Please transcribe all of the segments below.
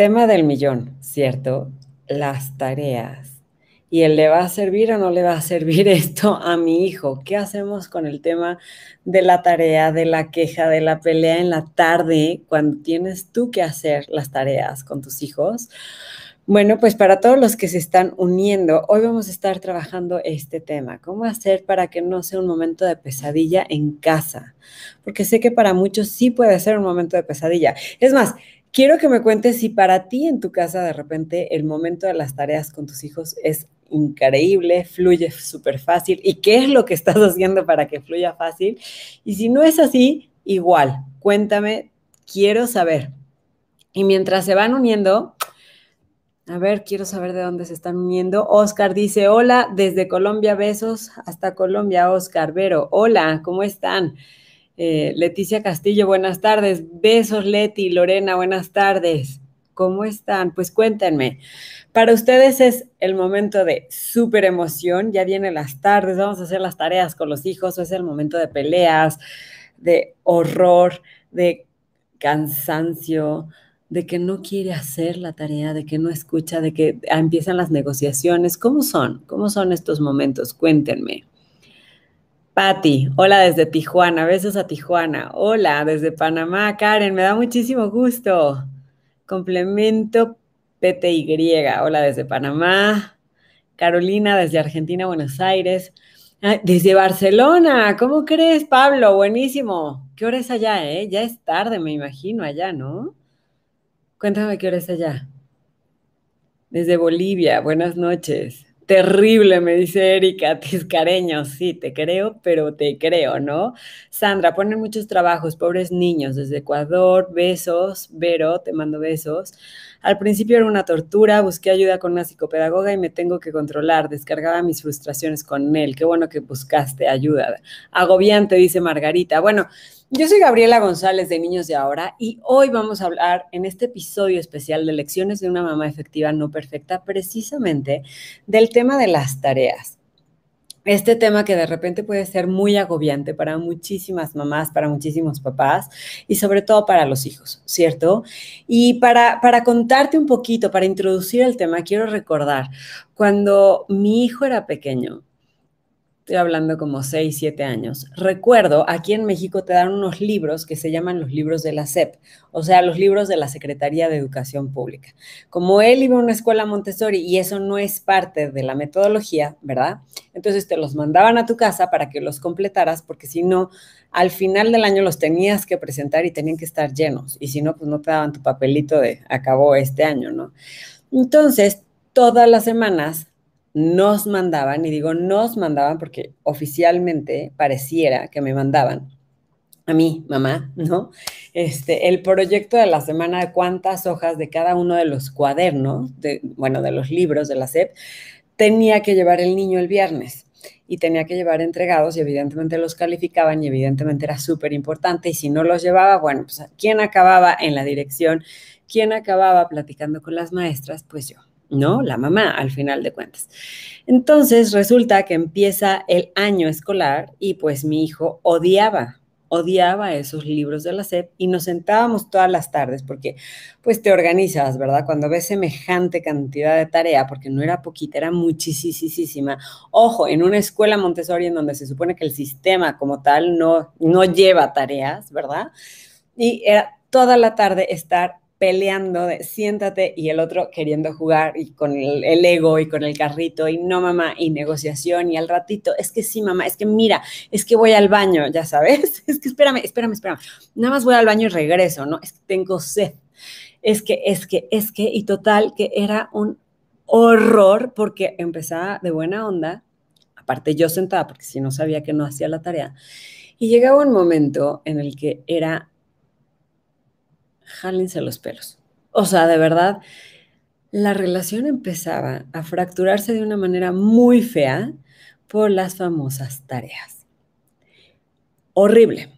Tema del millón, ¿cierto? Las tareas. Y él le va a servir o no le va a servir esto a mi hijo. ¿Qué hacemos con el tema de la tarea, de la queja, de la pelea en la tarde, cuando tienes tú que hacer las tareas con tus hijos? Bueno, pues para todos los que se están uniendo, hoy vamos a estar trabajando este tema, cómo hacer para que no sea un momento de pesadilla en casa, porque sé que para muchos sí puede ser un momento de pesadilla. Es más, Quiero que me cuentes si para ti en tu casa de repente el momento de las tareas con tus hijos es increíble, fluye súper fácil y qué es lo que estás haciendo para que fluya fácil. Y si no es así, igual, cuéntame, quiero saber. Y mientras se van uniendo, a ver, quiero saber de dónde se están uniendo. Oscar dice, hola, desde Colombia, besos hasta Colombia, Oscar. Vero, hola, ¿cómo están? Eh, Leticia Castillo, buenas tardes. Besos, Leti, Lorena, buenas tardes. ¿Cómo están? Pues cuéntenme. Para ustedes es el momento de súper emoción. Ya vienen las tardes, vamos a hacer las tareas con los hijos, es el momento de peleas, de horror, de cansancio, de que no quiere hacer la tarea, de que no escucha, de que empiezan las negociaciones. ¿Cómo son? ¿Cómo son estos momentos? Cuéntenme. Patti, hola desde Tijuana, besos a Tijuana. Hola desde Panamá, Karen, me da muchísimo gusto. Complemento PTY, hola desde Panamá. Carolina desde Argentina, Buenos Aires. desde Barcelona, ¿cómo crees, Pablo? Buenísimo. ¿Qué hora es allá, eh? Ya es tarde, me imagino, allá, ¿no? Cuéntame qué hora es allá. Desde Bolivia, buenas noches terrible, me dice Erika Tiscareño. Sí, te creo, pero te creo, ¿no? Sandra, ponen muchos trabajos, pobres niños, desde Ecuador, besos, Vero, te mando besos. Al principio era una tortura, busqué ayuda con una psicopedagoga y me tengo que controlar. Descargaba mis frustraciones con él. Qué bueno que buscaste ayuda. Agobiante, dice Margarita. Bueno, yo soy Gabriela González de Niños de Ahora y hoy vamos a hablar en este episodio especial de Lecciones de una mamá efectiva no perfecta, precisamente del tema de las tareas este tema que de repente puede ser muy agobiante para muchísimas mamás, para muchísimos papás y sobre todo para los hijos, ¿cierto? Y para, para contarte un poquito, para introducir el tema, quiero recordar, cuando mi hijo era pequeño, estoy hablando como 6, 7 años, recuerdo, aquí en México te dan unos libros que se llaman los libros de la SEP, o sea, los libros de la Secretaría de Educación Pública. Como él iba a una escuela Montessori y eso no es parte de la metodología, ¿verdad? Entonces te los mandaban a tu casa para que los completaras, porque si no, al final del año los tenías que presentar y tenían que estar llenos, y si no, pues no te daban tu papelito de acabó este año, ¿no? Entonces, todas las semanas nos mandaban, y digo nos mandaban porque oficialmente pareciera que me mandaban, a mí, mamá, ¿no? Este, el proyecto de la semana, de cuántas hojas de cada uno de los cuadernos, de, bueno, de los libros de la SEP, tenía que llevar el niño el viernes y tenía que llevar entregados y evidentemente los calificaban y evidentemente era súper importante y si no los llevaba, bueno, pues quién acababa en la dirección, quién acababa platicando con las maestras, pues yo. ¿no? La mamá, al final de cuentas. Entonces, resulta que empieza el año escolar y pues mi hijo odiaba, odiaba esos libros de la SEP y nos sentábamos todas las tardes porque pues te organizas, ¿verdad? Cuando ves semejante cantidad de tarea, porque no era poquita, era muchísima. Ojo, en una escuela Montessori en donde se supone que el sistema como tal no, no lleva tareas, ¿verdad? Y era toda la tarde estar peleando siéntate y el otro queriendo jugar y con el, el, ego y con el carrito y no mamá y negociación y al ratito, es que sí mamá, es que mira, es que voy al baño, ya sabes, es que espérame, espérame, espérame, nada más voy al baño y regreso, ¿no? Es que tengo sed, es que, es que, es que, y total que era un horror porque empezaba de buena onda, aparte yo sentada porque si no sabía que no hacía la tarea, y llegaba un momento en el que era jálense los pelos. O sea, de verdad, la relación empezaba a fracturarse de una manera muy fea por las famosas tareas. Horrible,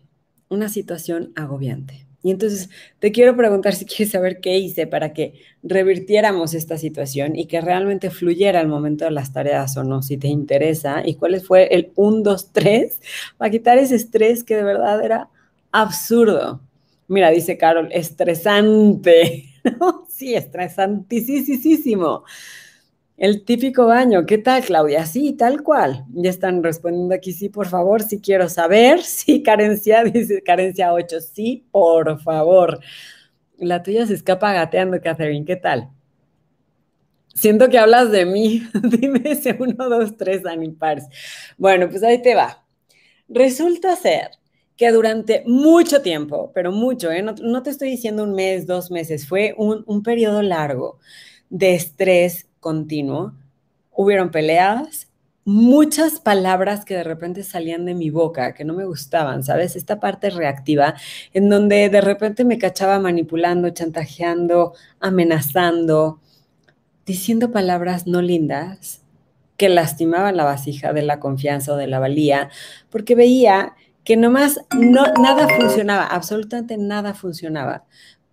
una situación agobiante. Y entonces te quiero preguntar si quieres saber qué hice para que revirtiéramos esta situación y que realmente fluyera el momento de las tareas o no, si te interesa, y cuál fue el 1, 2, 3 para quitar ese estrés que de verdad era absurdo. Mira, dice Carol, estresante. estresante Sí, estresantísimo. El típico baño, ¿qué tal, Claudia? Sí, tal cual. Ya están respondiendo aquí, sí, por favor, sí quiero saber. Sí, carencia, dice carencia 8, sí, por favor. La tuya se escapa gateando, Catherine, ¿qué tal? Siento que hablas de mí. Dime ese 1, 2, 3, Anipars. Bueno, pues ahí te va. Resulta ser que durante mucho tiempo, pero mucho, ¿eh? no, te estoy diciendo un mes, dos meses, fue un, un periodo largo de estrés continuo. Hubieron peleas, muchas palabras que de repente salían de mi boca, que no me gustaban, ¿sabes? Esta parte reactiva, en donde de repente me cachaba manipulando, chantajeando, amenazando, diciendo palabras no lindas que lastimaban la vasija de la confianza o de la valía, porque veía que nomás no, nada funcionaba, absolutamente nada funcionaba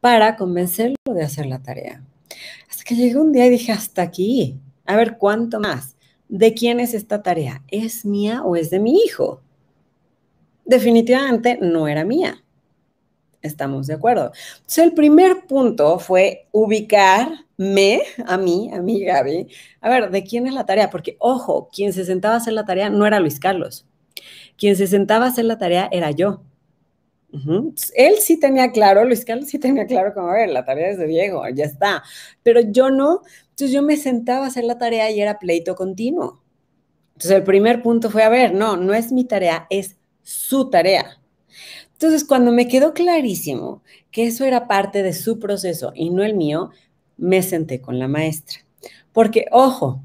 para convencerlo de hacer la tarea. Hasta que llegó un día y dije, hasta aquí, a ver cuánto más. ¿De quién es esta tarea? ¿Es mía o es de mi hijo? Definitivamente no era mía. Estamos de acuerdo. Entonces, el primer punto fue ubicarme, a mí, a mí, Gaby. A ver, ¿de quién es la tarea? Porque, ojo, quien se sentaba a hacer la tarea no era Luis Carlos. Quien se sentaba a hacer la tarea era yo. Él sí tenía claro, Luis Carlos sí tenía claro como, a ver, la tarea es de Diego, ya está. Pero yo no, entonces yo me sentaba a hacer la tarea y era pleito continuo. Entonces el primer punto fue, a ver, no, no es mi tarea, es su tarea. Entonces cuando me quedó clarísimo que eso era parte de su proceso y no el mío, me senté con la maestra. Porque, ojo,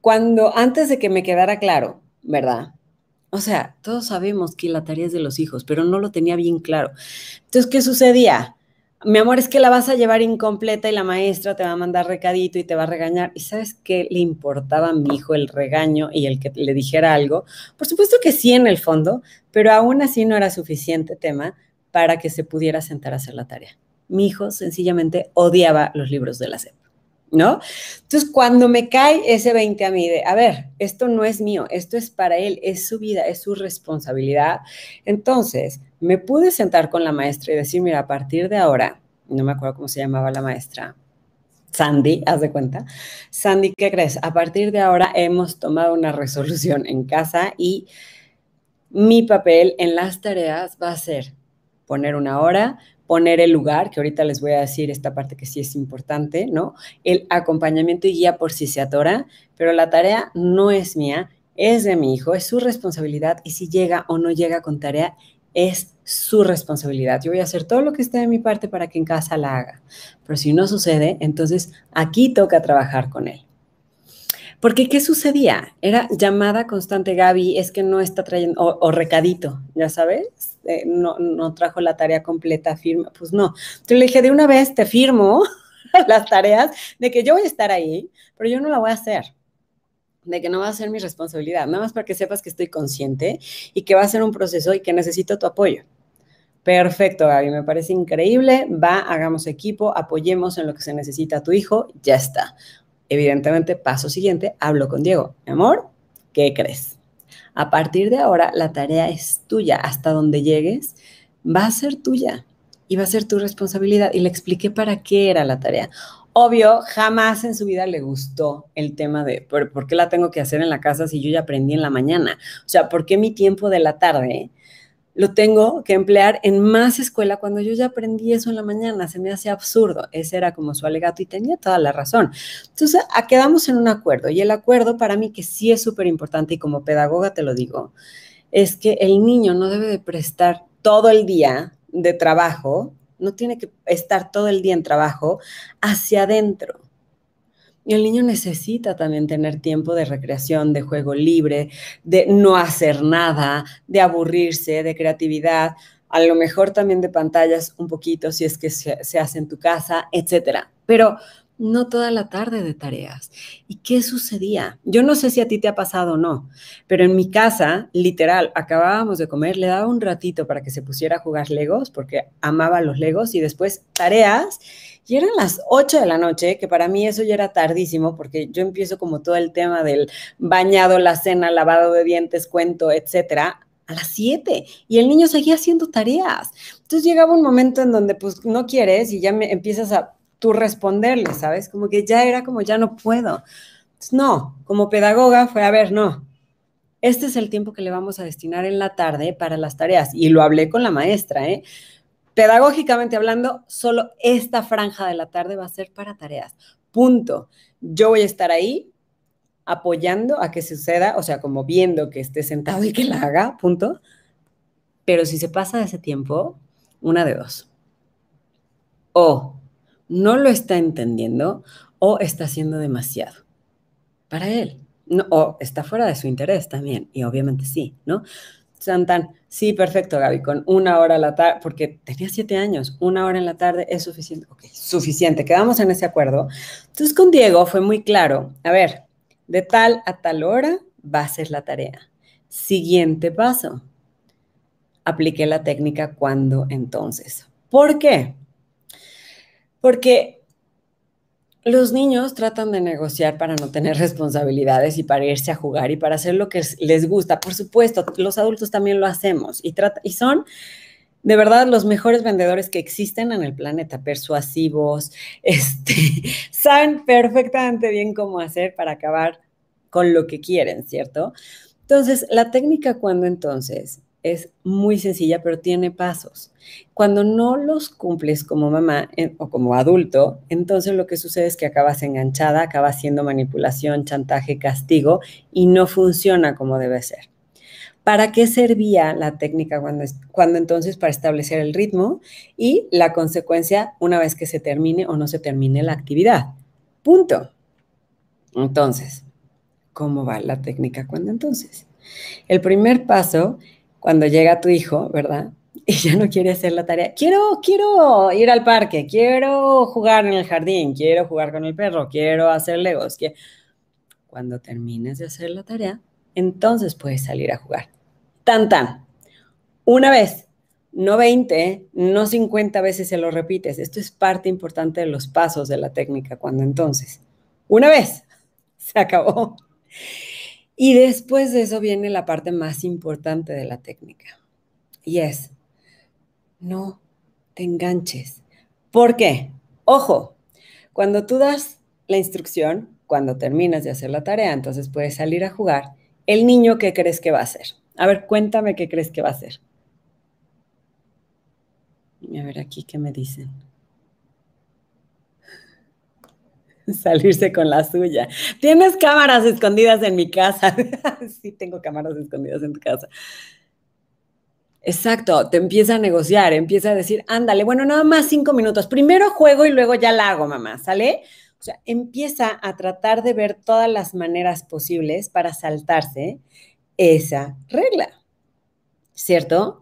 cuando antes de que me quedara claro, ¿verdad? O sea, todos sabemos que la tarea es de los hijos, pero no lo tenía bien claro. Entonces, ¿qué sucedía? Mi amor, es que la vas a llevar incompleta y la maestra te va a mandar recadito y te va a regañar. ¿Y sabes qué le importaba a mi hijo el regaño y el que le dijera algo? Por supuesto que sí en el fondo, pero aún así no era suficiente tema para que se pudiera sentar a hacer la tarea. Mi hijo sencillamente odiaba los libros de la SEP. ¿no? Entonces, cuando me cae ese 20 a mí de, a ver, esto no es mío, esto es para él, es su vida, es su responsabilidad, entonces me pude sentar con la maestra y decir, mira, a partir de ahora, no me acuerdo cómo se llamaba la maestra, Sandy, haz de cuenta. Sandy, ¿qué crees? A partir de ahora hemos tomado una resolución en casa y mi papel en las tareas va a ser poner una hora, poner el lugar, que ahorita les voy a decir esta parte que sí es importante, ¿no? El acompañamiento y guía por si se atora, pero la tarea no es mía, es de mi hijo, es su responsabilidad y si llega o no llega con tarea es su responsabilidad. Yo voy a hacer todo lo que esté de mi parte para que en casa la haga, pero si no sucede, entonces aquí toca trabajar con él. Porque, ¿qué sucedía? Era llamada constante, Gaby, es que no está trayendo, o, recadito, ya sabes, no, no trajo la tarea completa, firma, pues no. Entonces le dije, de una vez te firmo las tareas de que yo voy a estar ahí, pero yo no la voy a hacer de que no va a ser mi responsabilidad, nada más para que sepas que estoy consciente y que va a ser un proceso y que necesito tu apoyo. Perfecto, Gaby, me parece increíble. Va, hagamos equipo, apoyemos en lo que se necesita a tu hijo, ya está. Evidentemente, paso siguiente, hablo con Diego. amor, ¿qué crees? A partir de ahora, la tarea es tuya. Hasta donde llegues, va a ser tuya y va a ser tu responsabilidad. Y le expliqué para qué era la tarea. Obvio, jamás en su vida le gustó el tema de ¿por, por qué la tengo que hacer en la casa si yo ya aprendí en la mañana. O sea, ¿por qué mi tiempo de la tarde lo tengo que emplear en más escuela cuando yo ya aprendí eso en la mañana, se me hace absurdo. Ese era como su alegato y tenía toda la razón. Entonces, ah, quedamos en un acuerdo y el acuerdo para mí que sí es súper importante y como pedagoga te lo digo, es que el niño no debe de prestar todo el día de trabajo, no tiene que estar todo el día en trabajo hacia adentro y el niño necesita también tener tiempo de recreación, de juego libre, de no hacer nada, de aburrirse, de creatividad, a lo mejor también de pantallas un poquito si es que se, hace en tu casa, etcétera. Pero no toda la tarde de tareas. ¿Y qué sucedía? Yo no sé si a ti te ha pasado o no, pero en mi casa, literal, acabábamos de comer, le daba un ratito para que se pusiera a jugar Legos, porque amaba los Legos, y después tareas, y eran las 8 de la noche, que para mí eso ya era tardísimo, porque yo empiezo como todo el tema del bañado, la cena, lavado de dientes, cuento, etcétera, a las 7 y el niño seguía haciendo tareas. Entonces llegaba un momento en donde pues no quieres y ya empiezas a tú responderle, ¿sabes? Como que ya era como ya no puedo. no, como pedagoga fue a ver, no. Este es el tiempo que le vamos a destinar en la tarde para las tareas y lo hablé con la maestra, ¿eh? pedagógicamente hablando, solo esta franja de la tarde va a ser para tareas. Punto. Yo voy a estar ahí apoyando a que suceda, o sea, como viendo que esté sentado y que la haga, punto. Pero si se pasa de ese tiempo, una de dos. O no lo está entendiendo o está haciendo demasiado para él. o está fuera de su interés también, y obviamente sí, ¿no? Santan, Sí, perfecto, Gaby, con una hora a la tarde, porque tenía siete años, una hora en la tarde es suficiente. Ok, suficiente, quedamos en ese acuerdo. Entonces con Diego fue muy claro, a ver, de tal a tal hora va a ser la tarea. Siguiente paso, apliqué la técnica cuando entonces. ¿Por qué? Porque los niños tratan de negociar para no tener responsabilidades y para irse a jugar y para hacer lo que les gusta. Por supuesto, los adultos también lo hacemos y, y son de verdad los mejores vendedores que existen en el planeta, persuasivos, este, saben perfectamente bien cómo hacer para acabar con lo que quieren, ¿cierto? Entonces, la técnica cuando entonces es muy sencilla, pero tiene pasos. Cuando no los cumples como mamá o como adulto, entonces lo que sucede es que acabas enganchada, acabas haciendo manipulación, chantaje, castigo y no funciona como debe ser. ¿Para qué servía la técnica cuando, cuando entonces para establecer el ritmo y la consecuencia una vez que se termine o no se termine la actividad? Punto. Entonces, ¿cómo va la técnica cuando entonces? El primer paso cuando llega tu hijo, ¿verdad? Y ya no quiere hacer la tarea. Quiero, quiero ir al parque, quiero jugar en el jardín, quiero jugar con el perro, quiero hacer legos. Que... Cuando termines de hacer la tarea, entonces puedes salir a jugar. Tan, tan. Una vez, no 20, no 50 veces se lo repites. Esto es parte importante de los pasos de la técnica. Cuando entonces, una vez, se acabó. Y después de eso viene la parte más importante de la técnica. Y es, no te enganches. ¿Por qué? Ojo, cuando tú das la instrucción, cuando terminas de hacer la tarea, entonces puedes salir a jugar. El niño, ¿qué crees que va a hacer? A ver, cuéntame qué crees que va a hacer. A ver aquí qué me dicen. salirse con la suya. Tienes cámaras escondidas en mi casa. sí, tengo cámaras escondidas en tu casa. Exacto, te empieza a negociar, empieza a decir, ándale, bueno, nada más cinco minutos. Primero juego y luego ya la hago, mamá, ¿sale? O sea, empieza a tratar de ver todas las maneras posibles para saltarse esa regla, ¿cierto?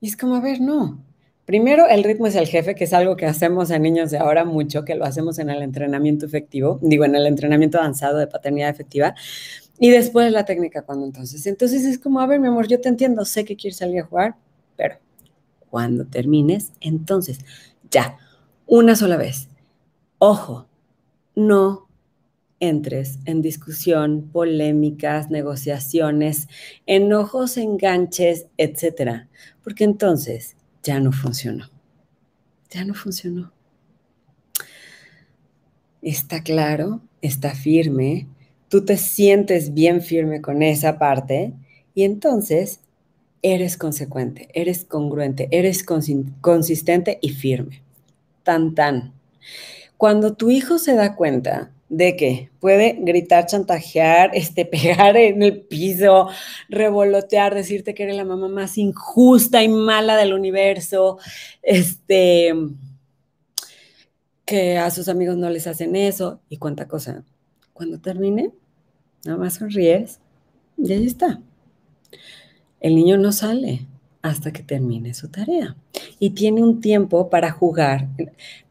Y es como, a ver, no, Primero, el ritmo es el jefe, que es algo que hacemos a niños de ahora mucho, que lo hacemos en el entrenamiento efectivo, digo, en el entrenamiento avanzado de paternidad efectiva. Y después la técnica cuando entonces. Entonces es como, a ver, mi amor, yo te entiendo, sé que quieres salir a jugar, pero cuando termines, entonces, ya, una sola vez. Ojo, no entres en discusión, polémicas, negociaciones, enojos, enganches, etcétera, porque entonces ya no funcionó. Ya no funcionó. Está claro, está firme, tú te sientes bien firme con esa parte y entonces eres consecuente, eres congruente, eres consistente y firme. Tan, tan. Cuando tu hijo se da cuenta de qué? puede gritar, chantajear, este, pegar en el piso, revolotear, decirte que eres la mamá más injusta y mala del universo, este, que a sus amigos no les hacen eso y cuánta cosa. Cuando termine, nada más sonríes y ahí está. El niño no sale hasta que termine su tarea. Y tiene un tiempo para jugar.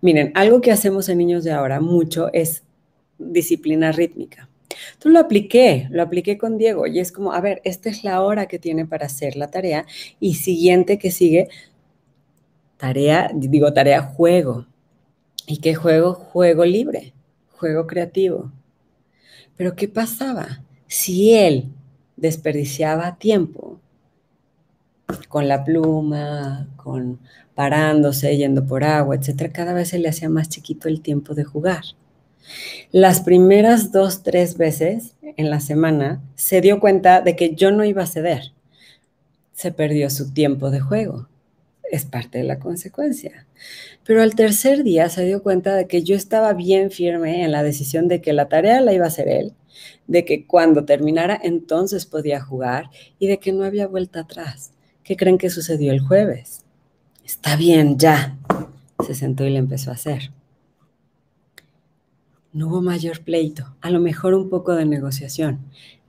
Miren, algo que hacemos en niños de ahora mucho es disciplina rítmica. Tú lo apliqué, lo apliqué con Diego y es como, a ver, esta es la hora que tiene para hacer la tarea y siguiente que sigue, tarea, digo tarea juego. ¿Y qué juego? Juego libre, juego creativo. Pero ¿qué pasaba? Si él desperdiciaba tiempo con la pluma, con parándose, yendo por agua, etcétera, cada vez se le hacía más chiquito el tiempo de jugar. Las primeras dos, tres veces en la semana se dio cuenta de que yo no iba a ceder. Se perdió su tiempo de juego. Es parte de la consecuencia. Pero al tercer día se dio cuenta de que yo estaba bien firme en la decisión de que la tarea la iba a hacer él, de que cuando terminara entonces podía jugar y de que no había vuelta atrás. ¿Qué creen que sucedió el jueves? Está bien, ya. Se sentó y le empezó a hacer no hubo mayor pleito, a lo mejor un poco de negociación.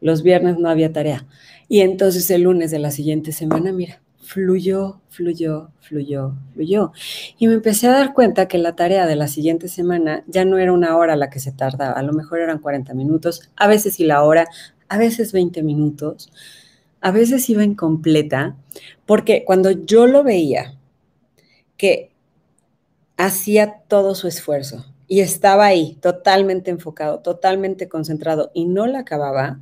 Los viernes no había tarea. Y entonces el lunes de la siguiente semana, mira, fluyó, fluyó, fluyó, fluyó. Y me empecé a dar cuenta que la tarea de la siguiente semana ya no era una hora la que se tardaba, a lo mejor eran 40 minutos, a veces y la hora, a veces 20 minutos, a veces iba incompleta, porque cuando yo lo veía, que hacía todo su esfuerzo, y estaba ahí, totalmente enfocado, totalmente concentrado y no la acababa,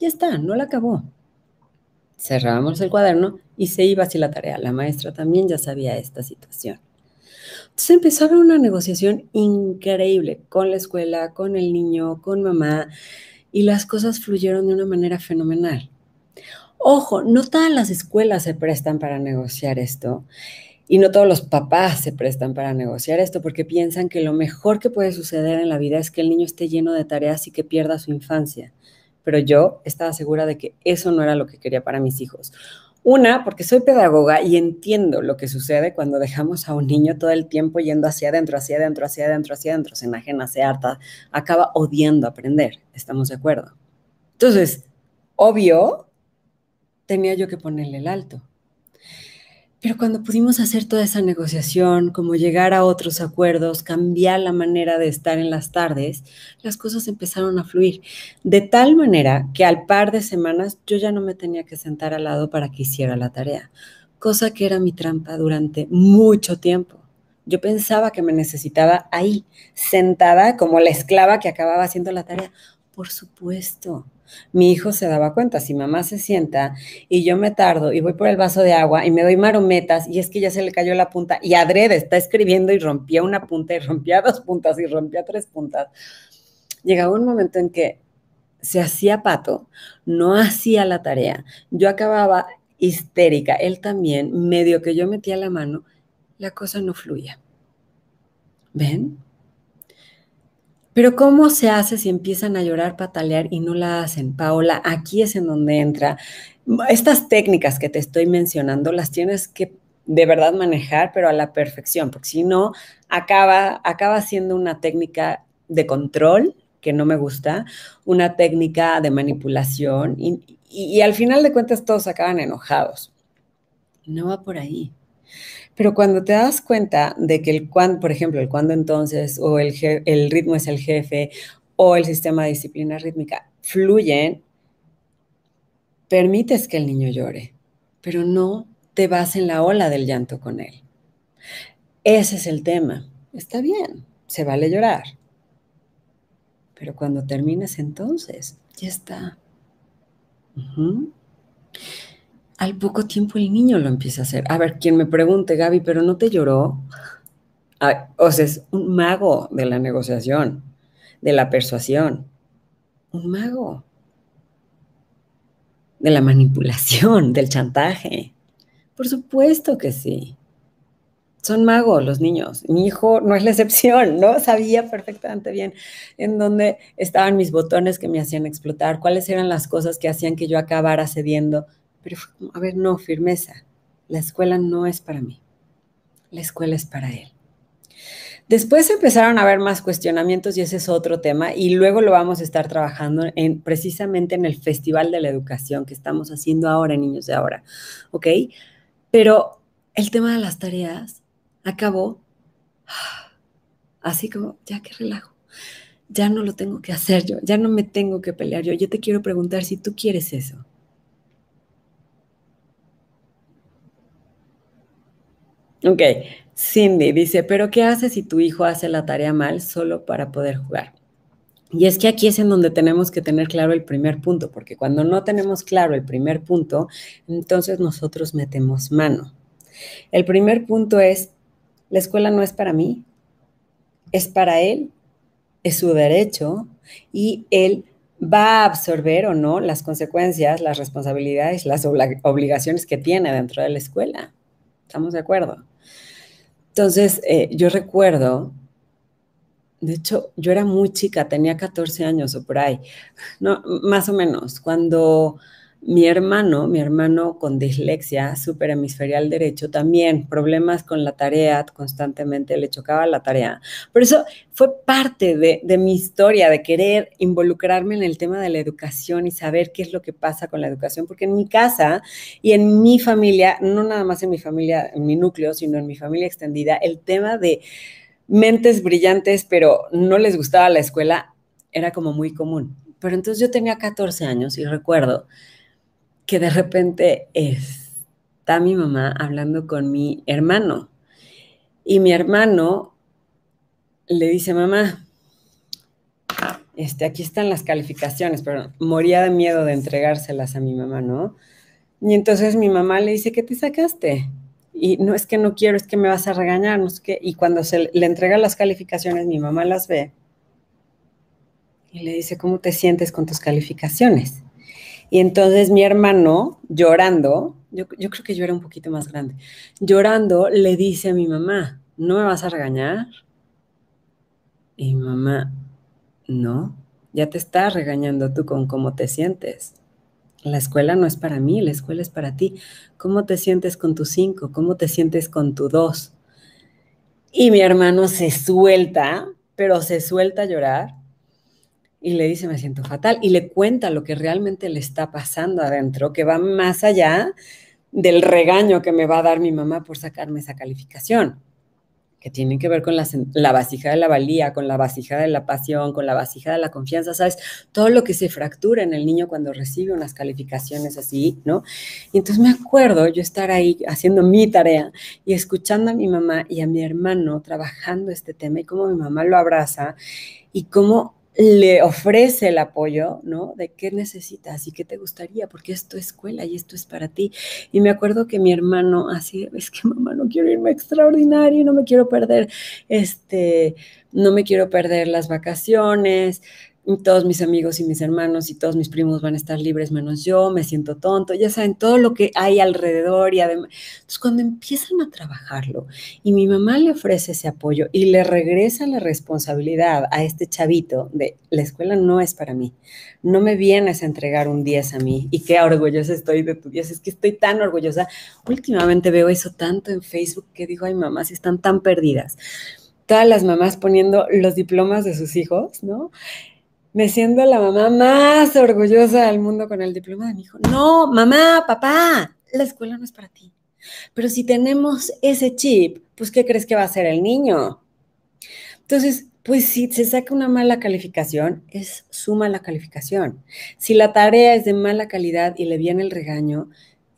ya está, no la acabó. Cerrábamos el cuaderno y se iba hacia la tarea. La maestra también ya sabía esta situación. Entonces empezó a una negociación increíble con la escuela, con el niño, con mamá, y las cosas fluyeron de una manera fenomenal. Ojo, no todas las escuelas se prestan para negociar esto y no todos los papás se prestan para negociar esto porque piensan que lo mejor que puede suceder en la vida es que el niño esté lleno de tareas y que pierda su infancia. Pero yo estaba segura de que eso no era lo que quería para mis hijos. Una, porque soy pedagoga y entiendo lo que sucede cuando dejamos a un niño todo el tiempo yendo hacia adentro, hacia adentro, hacia adentro, hacia adentro, se enajena, se harta, acaba odiando aprender, estamos de acuerdo. Entonces, obvio, tenía yo que ponerle el alto. Pero cuando pudimos hacer toda esa negociación, como llegar a otros acuerdos, cambiar la manera de estar en las tardes, las cosas empezaron a fluir. De tal manera que al par de semanas yo ya no me tenía que sentar al lado para que hiciera la tarea, cosa que era mi trampa durante mucho tiempo. Yo pensaba que me necesitaba ahí, sentada como la esclava que acababa haciendo la tarea. Por supuesto, mi hijo se daba cuenta, si mamá se sienta y yo me tardo y voy por el vaso de agua y me doy marometas y es que ya se le cayó la punta y adrede está escribiendo y rompía una punta y rompía dos puntas y rompía tres puntas. Llegaba un momento en que se hacía pato, no hacía la tarea. Yo acababa histérica, él también, medio que yo metía la mano, la cosa no fluía. ¿Ven? Pero ¿cómo se hace si empiezan a llorar, patalear y no la hacen? Paola, aquí es en donde entra. Estas técnicas que te estoy mencionando las tienes que de verdad manejar, pero a la perfección, porque si no, acaba, acaba siendo una técnica de control que no me gusta, una técnica de manipulación y al final de cuentas todos acaban enojados. No va por ahí. Pero cuando te das cuenta de que el cuándo, por ejemplo, el cuándo entonces, o el, ritmo es el jefe, o el sistema de disciplina rítmica fluyen, permites que el niño llore, pero no te vas en la ola del llanto con él. Ese es el tema. Está bien, se vale llorar. Pero cuando termines entonces, ya está al poco tiempo el niño lo empieza a hacer. A ver, quien me pregunte, Gaby, pero ¿no te lloró? o sea, es un mago de la negociación, de la persuasión, un mago de la manipulación, del chantaje. Por supuesto que sí. Son magos los niños. Mi hijo no es la excepción, ¿no? Sabía perfectamente bien en dónde estaban mis botones que me hacían explotar, cuáles eran las cosas que hacían que yo acabara cediendo pero a ver, no, firmeza. La escuela no es para mí. La escuela es para él. Después empezaron a haber más cuestionamientos y ese es otro tema y luego lo vamos a estar trabajando en, precisamente en el Festival de la Educación que estamos haciendo ahora, niños de ahora, ¿ok? Pero el tema de las tareas acabó así como, ya que relajo, ya no lo tengo que hacer yo, ya no me tengo que pelear yo, yo te quiero preguntar si tú quieres eso. Ok, Cindy dice, pero ¿qué hace si tu hijo hace la tarea mal solo para poder jugar? Y es que aquí es en donde tenemos que tener claro el primer punto, porque cuando no tenemos claro el primer punto, entonces nosotros metemos mano. El primer punto es, la escuela no es para mí, es para él, es su derecho y él va a absorber o no las consecuencias, las responsabilidades, las obligaciones que tiene dentro de la escuela. ¿Estamos de acuerdo? Entonces, eh, yo recuerdo, de hecho, yo era muy chica, tenía 14 años o por ahí, más o menos, cuando mi hermano, mi hermano con dislexia hemisferial derecho, también problemas con la tarea constantemente, le chocaba la tarea. Por eso fue parte de, de, mi historia, de querer involucrarme en el tema de la educación y saber qué es lo que pasa con la educación, porque en mi casa y en mi familia, no nada más en mi familia, en mi núcleo, sino en mi familia extendida, el tema de mentes brillantes, pero no les gustaba la escuela, era como muy común. Pero entonces yo tenía 14 años y recuerdo que de repente está mi mamá hablando con mi hermano y mi hermano le dice, mamá, este, aquí están las calificaciones, pero moría de miedo de entregárselas a mi mamá, ¿no? Y entonces mi mamá le dice, ¿qué te sacaste? Y no es que no quiero, es que me vas a regañar, no sé Y cuando se le entrega las calificaciones, mi mamá las ve y le dice, ¿cómo te sientes con tus calificaciones? Y entonces mi hermano, llorando, yo, creo que yo era un poquito más grande, llorando le dice a mi mamá, ¿no me vas a regañar? Y mamá, no, ya te estás regañando tú con cómo te sientes. La escuela no es para mí, la escuela es para ti. ¿Cómo te sientes con tu cinco? ¿Cómo te sientes con tu dos? Y mi hermano se suelta, pero se suelta a llorar y le dice, me siento fatal, y le cuenta lo que realmente le está pasando adentro, que va más allá del regaño que me va a dar mi mamá por sacarme esa calificación, que tiene que ver con la, la, vasija de la valía, con la vasija de la pasión, con la vasija de la confianza, ¿sabes? Todo lo que se fractura en el niño cuando recibe unas calificaciones así, ¿no? Y entonces me acuerdo yo estar ahí haciendo mi tarea y escuchando a mi mamá y a mi hermano trabajando este tema y cómo mi mamá lo abraza y cómo le ofrece el apoyo, ¿no? De qué necesitas y qué te gustaría, porque esto es escuela y esto es para ti. Y me acuerdo que mi hermano, así, es que mamá, no quiero irme extraordinario, no me quiero perder, este, no me quiero perder las vacaciones, todos mis amigos y mis hermanos y todos mis primos van a estar libres menos yo, me siento tonto, ya saben, todo lo que hay alrededor y además, entonces cuando empiezan a trabajarlo y mi mamá le ofrece ese apoyo y le regresa la responsabilidad a este chavito de la escuela no es para mí, no me vienes a entregar un 10 a mí y qué orgullosa estoy de tu 10, es que estoy tan orgullosa, últimamente veo eso tanto en Facebook que digo, ay mamás, están tan perdidas. Todas las mamás poniendo los diplomas de sus hijos, ¿no? me siento la mamá más orgullosa del mundo con el diploma de mi hijo. No, mamá, papá, la escuela no es para ti. Pero si tenemos ese chip, pues ¿qué crees que va a hacer el niño? Entonces, pues si se saca una mala calificación, es su mala calificación. Si la tarea es de mala calidad y le viene el regaño,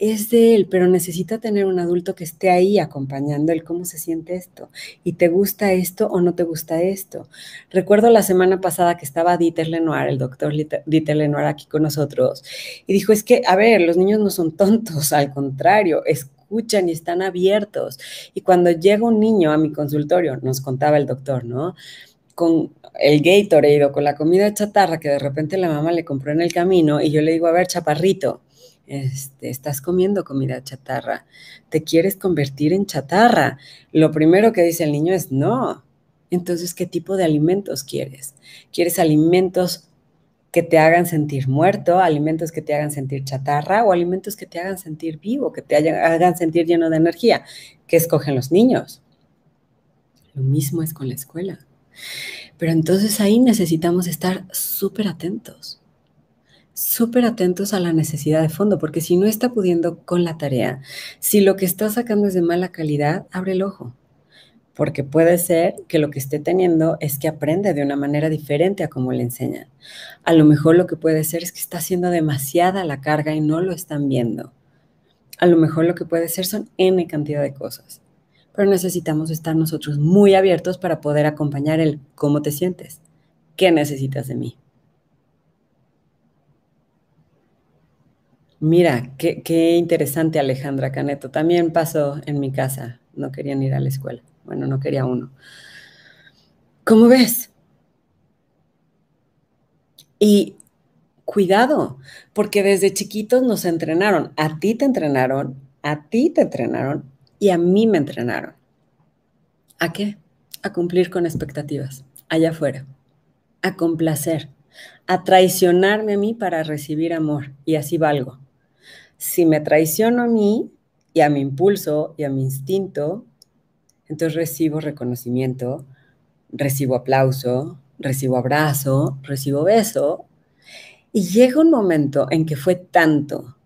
es de él, pero necesita tener un adulto que esté ahí acompañando el cómo se siente esto y te gusta esto o no te gusta esto. Recuerdo la semana pasada que estaba Dieter Lenoir, el doctor Dieter Lenoir aquí con nosotros, y dijo, es que, a ver, los niños no son tontos, al contrario, escuchan y están abiertos. Y cuando llega un niño a mi consultorio, nos contaba el doctor, ¿no? con el Gatorade o con la comida chatarra que de repente la mamá le compró en el camino y yo le digo, a ver, chaparrito, este, estás comiendo comida chatarra, te quieres convertir en chatarra. Lo primero que dice el niño es no. Entonces, ¿qué tipo de alimentos quieres? ¿Quieres alimentos que te hagan sentir muerto, alimentos que te hagan sentir chatarra o alimentos que te hagan sentir vivo, que te hagan sentir lleno de energía? ¿Qué escogen los niños? Lo mismo es con la escuela. Pero entonces ahí necesitamos estar súper atentos súper atentos a la necesidad de fondo, porque si no está pudiendo con la tarea, si lo que está sacando es de mala calidad, abre el ojo, porque puede ser que lo que esté teniendo es que aprende de una manera diferente a como le enseñan. A lo mejor lo que puede ser es que está haciendo demasiada la carga y no lo están viendo. A lo mejor lo que puede ser son N cantidad de cosas, pero necesitamos estar nosotros muy abiertos para poder acompañar el cómo te sientes, qué necesitas de mí. Mira, qué, interesante Alejandra Caneto. También pasó en mi casa. No querían ir a la escuela. Bueno, no quería uno. ¿Cómo ves? Y cuidado, porque desde chiquitos nos entrenaron. A ti te entrenaron, a ti te entrenaron y a mí me entrenaron. ¿A qué? A cumplir con expectativas allá afuera, a complacer, a traicionarme a mí para recibir amor y así valgo si me traiciono a mí y a mi impulso y a mi instinto, entonces recibo reconocimiento, recibo aplauso, recibo abrazo, recibo beso. Y llega un momento en que fue tanto,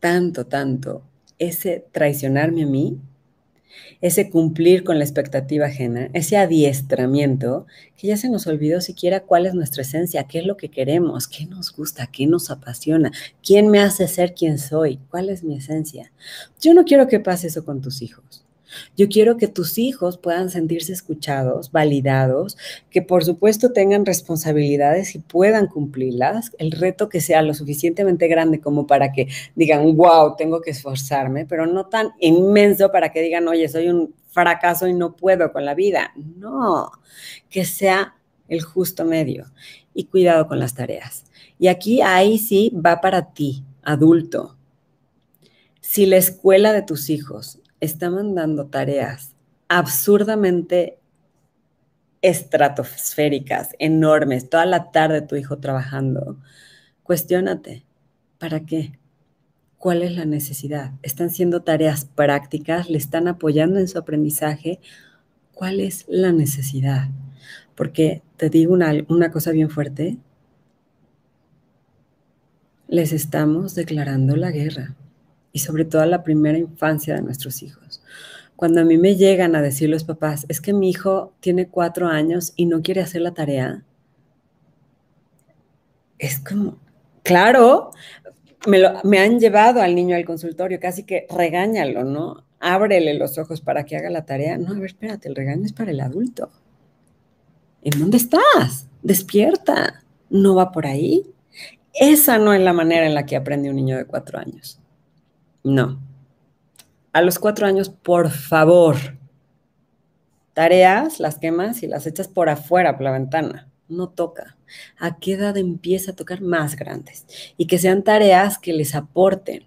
tanto, tanto ese traicionarme a mí ese cumplir con la expectativa ajena, ese adiestramiento, que ya se nos olvidó siquiera cuál es nuestra esencia, qué es lo que queremos, qué nos gusta, qué nos apasiona, quién me hace ser quien soy, cuál es mi esencia. Yo no quiero que pase eso con tus hijos. Yo quiero que tus hijos puedan sentirse escuchados, validados, que por supuesto tengan responsabilidades y puedan cumplirlas, el reto que sea lo suficientemente grande como para que digan, wow, tengo que esforzarme, pero no tan inmenso para que digan, oye, soy un fracaso y no puedo con la vida. No, que sea el justo medio y cuidado con las tareas. Y aquí ahí sí va para ti, adulto. Si la escuela de tus hijos Está mandando tareas absurdamente estratosféricas, enormes, toda la tarde tu hijo trabajando. Cuestiónate, ¿para qué? ¿Cuál es la necesidad? ¿Están siendo tareas prácticas? ¿Le están apoyando en su aprendizaje? ¿Cuál es la necesidad? Porque te digo una, una cosa bien fuerte, les estamos declarando la guerra y sobre todo a la primera infancia de nuestros hijos. Cuando a mí me llegan a decir los papás, es que mi hijo tiene cuatro años y no quiere hacer la tarea, es como, claro, me, han llevado al niño al consultorio, casi que regáñalo, ¿no? Ábrele los ojos para que haga la tarea. No, a ver, espérate, el regaño es para el adulto. ¿En dónde estás? Despierta. No va por ahí. Esa no es la manera en la que aprende un niño de cuatro años. No. A los cuatro años, por favor. Tareas las quemas y las echas por afuera, por la ventana. No toca. ¿A qué edad empieza a tocar más grandes? Y que sean tareas que les aporten.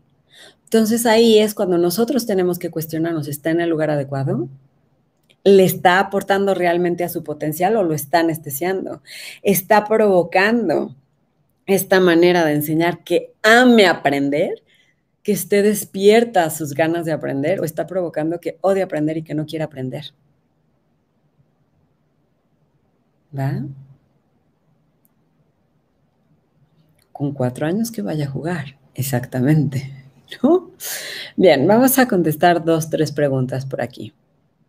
Entonces ahí es cuando nosotros tenemos que cuestionarnos, ¿está en el lugar adecuado? ¿Le está aportando realmente a su potencial o lo está anestesiando? ¿Está provocando esta manera de enseñar que ame aprender? que esté despierta sus ganas de aprender o está provocando que odie aprender y que no quiera aprender. ¿Va? Con cuatro años que vaya a jugar, exactamente. ¿No? Bien, vamos a contestar dos, tres preguntas por aquí.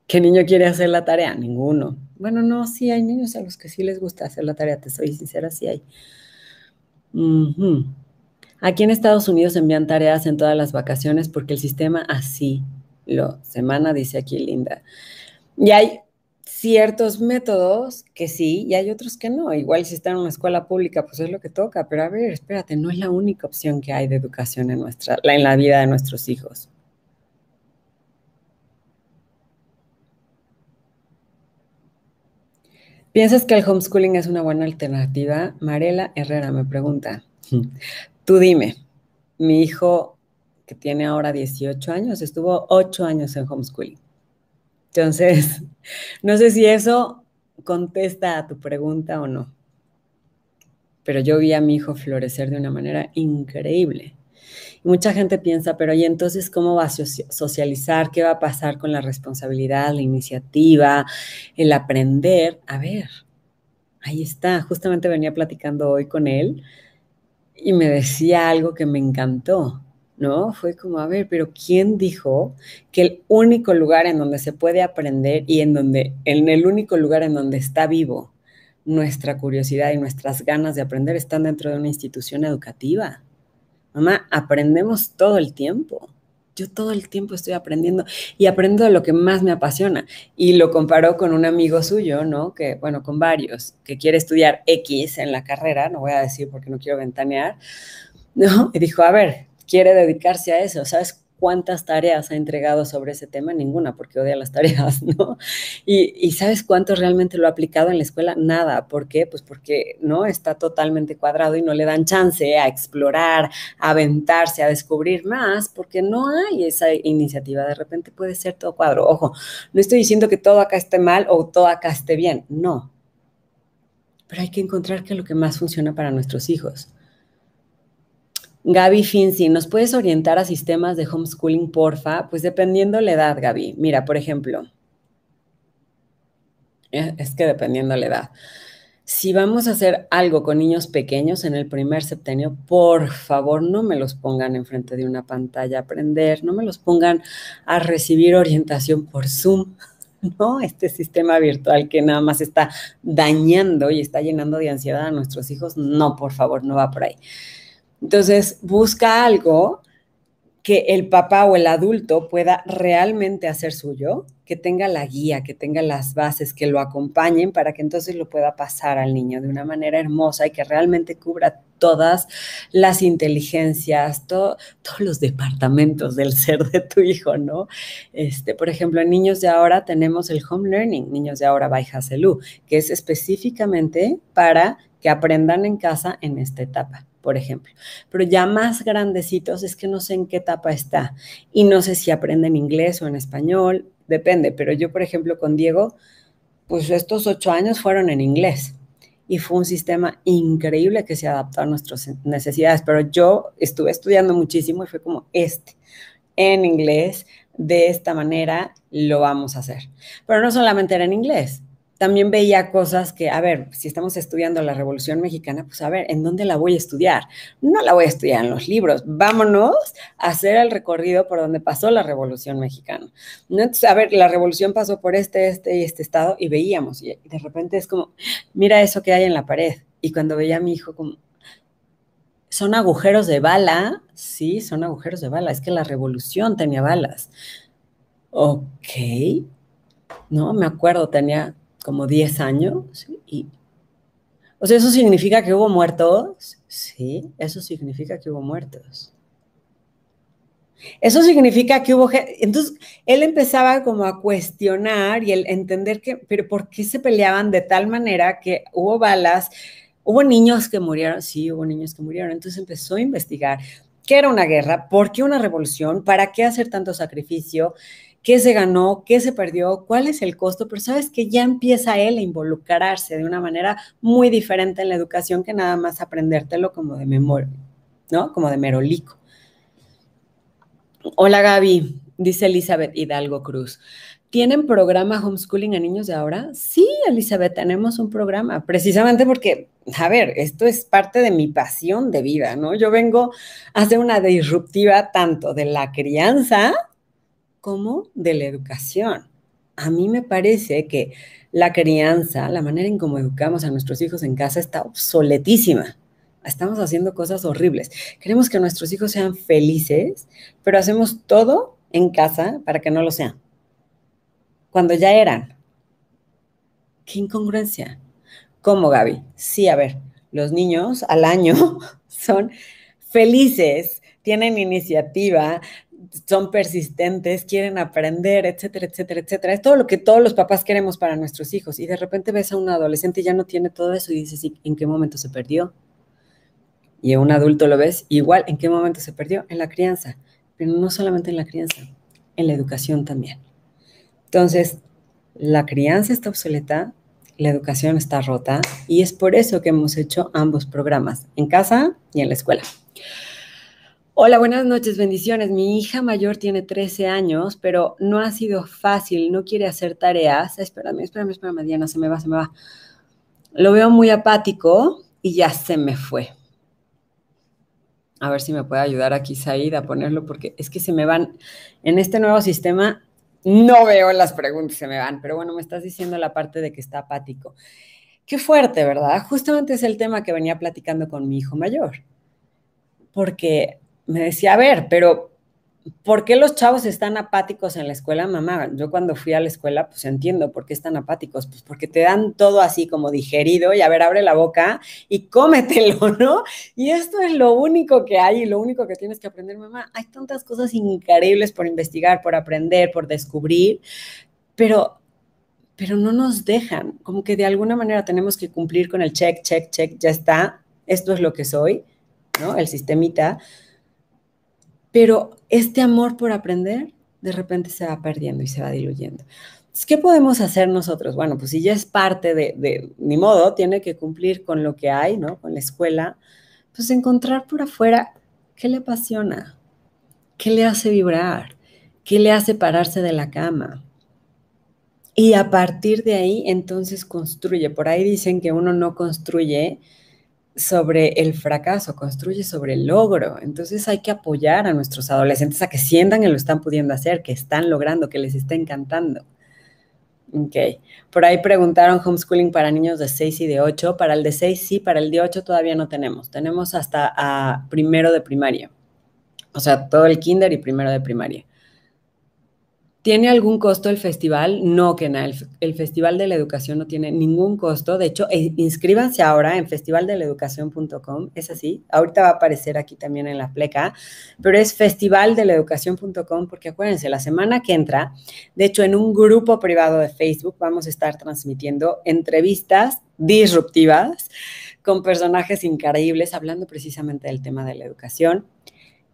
¿Qué niño quiere hacer la tarea? Ninguno. Bueno, no, sí hay niños a los que sí les gusta hacer la tarea, te soy sincera, sí hay. Aquí en Estados Unidos envían tareas en todas las vacaciones porque el sistema así lo semana, dice aquí Linda. Y hay ciertos métodos que sí y hay otros que no. Igual si está en una escuela pública, pues es lo que toca. Pero a ver, espérate, no es la única opción que hay de educación en, nuestra, en la vida de nuestros hijos. ¿Piensas que el homeschooling es una buena alternativa? Marela Herrera me pregunta. Tú dime, mi hijo que tiene ahora 18 años estuvo 8 años en homeschooling. Entonces, no sé si eso contesta a tu pregunta o no, pero yo vi a mi hijo florecer de una manera increíble. Mucha gente piensa, pero ¿y entonces cómo va a socializar? ¿Qué va a pasar con la responsabilidad, la iniciativa, el aprender? A ver, ahí está. Justamente venía platicando hoy con él y me decía algo que me encantó, ¿no? Fue como, a ver, pero ¿quién dijo que el único lugar en donde se puede aprender y en donde, en el único lugar en donde está vivo nuestra curiosidad y nuestras ganas de aprender están dentro de una institución educativa? Mamá, aprendemos todo el tiempo yo todo el tiempo estoy aprendiendo y aprendo de lo que más me apasiona. Y lo comparó con un amigo suyo, ¿no? Que, bueno, con varios, que quiere estudiar X en la carrera, no voy a decir porque no quiero ventanear, ¿no? Y dijo, a ver, quiere dedicarse a eso, ¿sabes cuántas tareas ha entregado sobre ese tema, ninguna, porque odia las tareas, ¿no? Y, ¿sabes cuánto realmente lo ha aplicado en la escuela? Nada. ¿Por qué? Pues porque no está totalmente cuadrado y no le dan chance a explorar, a aventarse, a descubrir más, porque no hay esa iniciativa. De repente puede ser todo cuadro. Ojo, no estoy diciendo que todo acá esté mal o todo acá esté bien, no. Pero hay que encontrar qué es lo que más funciona para nuestros hijos. Gaby Finzi, ¿nos puedes orientar a sistemas de homeschooling, porfa? Pues dependiendo la edad, Gaby. Mira, por ejemplo, eh, es que dependiendo la edad. Si vamos a hacer algo con niños pequeños en el primer septenio, por favor no me los pongan enfrente de una pantalla a aprender, no me los pongan a recibir orientación por Zoom, ¿no? Este sistema virtual que nada más está dañando y está llenando de ansiedad a nuestros hijos, no, por favor, no va por ahí. Entonces, busca algo que el papá o el adulto pueda realmente hacer suyo, que tenga la guía, que tenga las bases, que lo acompañen para que entonces lo pueda pasar al niño de una manera hermosa y que realmente cubra todas las inteligencias, todos los departamentos del ser de tu hijo, ¿no? Este, por ejemplo, en niños de ahora tenemos el home learning, niños de ahora by Haselú, que es específicamente para que aprendan en casa en esta etapa por ejemplo. Pero ya más grandecitos es que no sé en qué etapa está y no sé si aprende en inglés o en español, depende. Pero yo, por ejemplo, con Diego, pues estos ocho años fueron en inglés y fue un sistema increíble que se adaptó a nuestras necesidades. Pero yo estuve estudiando muchísimo y fue como este, en inglés, de esta manera lo vamos a hacer. Pero no solamente era en inglés, también veía cosas que, a ver, si estamos estudiando la Revolución Mexicana, pues a ver, ¿en dónde la voy a estudiar? No la voy a estudiar en los libros, vámonos a hacer el recorrido por donde pasó la Revolución Mexicana. ¿No? Entonces, a ver, la Revolución pasó por este, este y este estado y veíamos, y de repente es como, mira eso que hay en la pared. Y cuando veía a mi hijo como, son agujeros de bala, sí, son agujeros de bala, es que la Revolución tenía balas. Ok, no, me acuerdo, tenía como 10 años. o sea, ¿eso significa que hubo muertos? Sí, eso significa que hubo muertos. Eso significa que hubo... Entonces, él empezaba como a cuestionar y el entender que, pero ¿por qué se peleaban de tal manera que hubo balas? Hubo niños que murieron, sí, hubo niños que murieron. Entonces empezó a investigar qué era una guerra, por qué una revolución, para qué hacer tanto sacrificio, qué se ganó, qué se perdió, cuál es el costo, pero sabes que ya empieza él a involucrarse de una manera muy diferente en la educación que nada más aprendértelo como de memoria, ¿no? Como de merolico. Hola Gaby, dice Elizabeth Hidalgo Cruz. ¿Tienen programa homeschooling a niños de ahora? Sí, Elizabeth, tenemos un programa, precisamente porque, a ver, esto es parte de mi pasión de vida, ¿no? Yo vengo a hacer una disruptiva tanto de la crianza, como de la educación. A mí me parece que la crianza, la manera en cómo educamos a nuestros hijos en casa está obsoletísima. Estamos haciendo cosas horribles. Queremos que nuestros hijos sean felices, pero hacemos todo en casa para que no lo sean. Cuando ya eran. Qué incongruencia. ¿Cómo, Gaby? Sí, a ver, los niños al año son felices, tienen iniciativa, son persistentes, quieren aprender, etcétera, etcétera, etcétera. Es todo lo que todos los papás queremos para nuestros hijos. Y de repente ves a un adolescente y ya no tiene todo eso y dices, ¿en qué momento se perdió? Y a un adulto lo ves, igual, ¿en qué momento se perdió? En la crianza. Pero no solamente en la crianza, en la educación también. Entonces, la crianza está obsoleta, la educación está rota y es por eso que hemos hecho ambos programas, en casa y en la escuela. Hola, buenas noches, bendiciones. Mi hija mayor tiene 13 años, pero no ha sido fácil, no quiere hacer tareas. Espérame, espérame, espérame, Diana, se me va, se me va. Lo veo muy apático y ya se me fue. A ver si me puede ayudar aquí Said a ponerlo, porque es que se me van, en este nuevo sistema no veo las preguntas, se me van, pero bueno, me estás diciendo la parte de que está apático. Qué fuerte, ¿verdad? Justamente es el tema que venía platicando con mi hijo mayor, porque me decía, a ver, pero ¿por qué los chavos están apáticos en la escuela, mamá? Yo cuando fui a la escuela, pues entiendo por qué están apáticos, pues porque te dan todo así como digerido y a ver, abre la boca y cómetelo, ¿no? Y esto es lo único que hay y lo único que tienes que aprender, mamá. Hay tantas cosas increíbles por investigar, por aprender, por descubrir, pero pero no nos dejan, como que de alguna manera tenemos que cumplir con el check, check, check, ya está, esto es lo que soy, ¿no? El sistemita pero este amor por aprender de repente se va perdiendo y se va diluyendo. Entonces, ¿Qué podemos hacer nosotros? Bueno, pues si ya es parte de, de, ni modo, tiene que cumplir con lo que hay, ¿no? Con la escuela, pues encontrar por afuera qué le apasiona, qué le hace vibrar, qué le hace pararse de la cama. Y a partir de ahí, entonces construye. Por ahí dicen que uno no construye sobre el fracaso, construye sobre el logro. Entonces hay que apoyar a nuestros adolescentes a que sientan que lo están pudiendo hacer, que están logrando, que les esté encantando. Ok. Por ahí preguntaron homeschooling para niños de 6 y de 8. Para el de 6 sí, para el de 8 todavía no tenemos. Tenemos hasta a ah, primero de primaria. O sea, todo el kinder y primero de primaria. ¿Tiene algún costo el festival? No, que el, el, Festival de la Educación no tiene ningún costo. De hecho, eh, inscríbanse ahora en festivaldeleducación.com, es así. Ahorita va a aparecer aquí también en la pleca, pero es festivaldeleducación.com porque acuérdense, la semana que entra, de hecho, en un grupo privado de Facebook vamos a estar transmitiendo entrevistas disruptivas con personajes increíbles hablando precisamente del tema de la educación.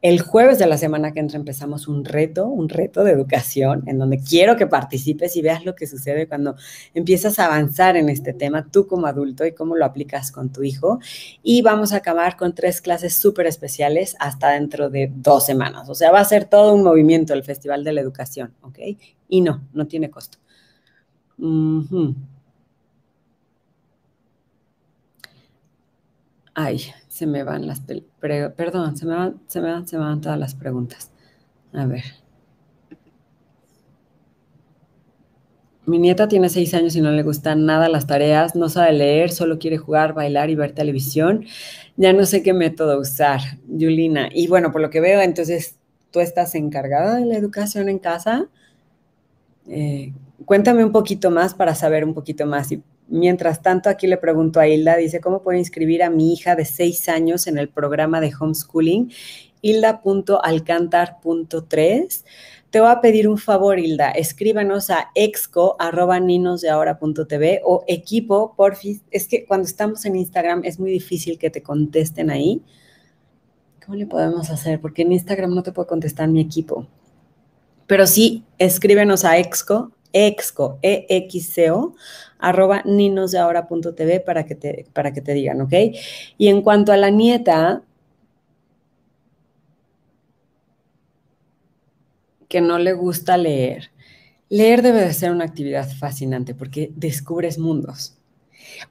El jueves de la semana que entra empezamos un reto, un reto de educación, en donde quiero que participes y veas lo que sucede cuando empiezas a avanzar en este tema, tú como adulto y cómo lo aplicas con tu hijo. Y vamos a acabar con tres clases súper especiales hasta dentro de dos semanas. O sea, va a ser todo un movimiento el Festival de la Educación, ¿ok? Y no, no tiene costo. Ay, se me van las... Perdón, se me van, se me van, todas las preguntas. A ver. Mi nieta tiene seis años y no le gustan nada las tareas, no sabe leer, solo quiere jugar, bailar y ver televisión. Ya no sé qué método usar, Yulina. Y bueno, por lo que veo, entonces tú estás encargada de la educación en casa. Eh, cuéntame un poquito más para saber un poquito más Mientras tanto, aquí le pregunto a Hilda, dice, ¿cómo puedo inscribir a mi hija de seis años en el programa de homeschooling? hilda.alcantar.3. Te voy a pedir un favor, Hilda. Escríbanos a exco.ninosdeahora.tv o equipo, fin Es que cuando estamos en Instagram es muy difícil que te contesten ahí. ¿Cómo le podemos hacer? Porque en Instagram no te puede contestar mi equipo. Pero sí, escríbenos a exco, exco, e -X -C -O, arroba ninosdeahora.tv para, que te, para que te digan, ¿ok? Y en cuanto a la nieta, que no le gusta leer, leer debe de ser una actividad fascinante porque descubres mundos.